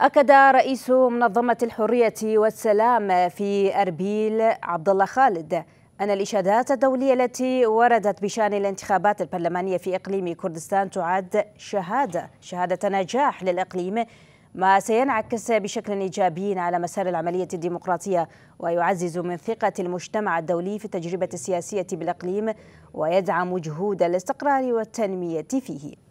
أكد رئيس منظمة الحرية والسلام في أربيل عبد الله خالد أن الإشادات الدولية التي وردت بشأن الانتخابات البرلمانية في إقليم كردستان تعد شهادة شهادة نجاح للإقليم ما سينعكس بشكل إيجابي على مسار العملية الديمقراطية ويعزز من ثقة المجتمع الدولي في التجربة السياسية بالإقليم ويدعم جهود الاستقرار والتنمية فيه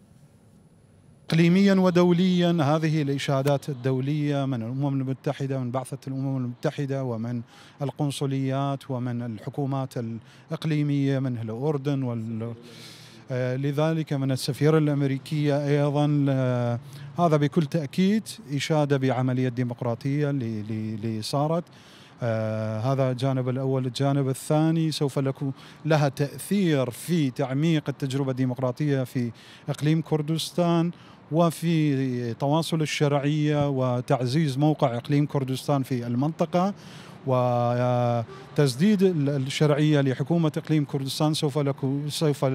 اقليميا ودوليا هذه الاشادات الدوليه من الامم المتحده من بعثه الامم المتحده ومن القنصليات ومن الحكومات الاقليميه من الاردن وال لذلك من السفيرة الأمريكية أيضا آه، هذا بكل تأكيد إشادة بعملية ديمقراطية اللي صارت آه، هذا الجانب الأول الجانب الثاني سوف لها تأثير في تعميق التجربة الديمقراطية في إقليم كردستان وفي تواصل الشرعيه وتعزيز موقع اقليم كردستان في المنطقه و تسديد الشرعية لحكومة إقليم كردستان سوف سوف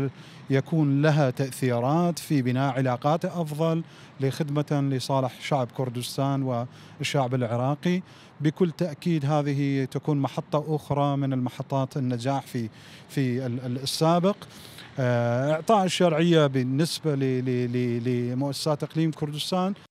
يكون لها تأثيرات في بناء علاقات أفضل لخدمة لصالح شعب كردستان والشعب العراقي بكل تأكيد هذه تكون محطة أخرى من المحطات النجاح في في السابق آه، إعطاء الشرعية بالنسبة لمؤسسات إقليم كردستان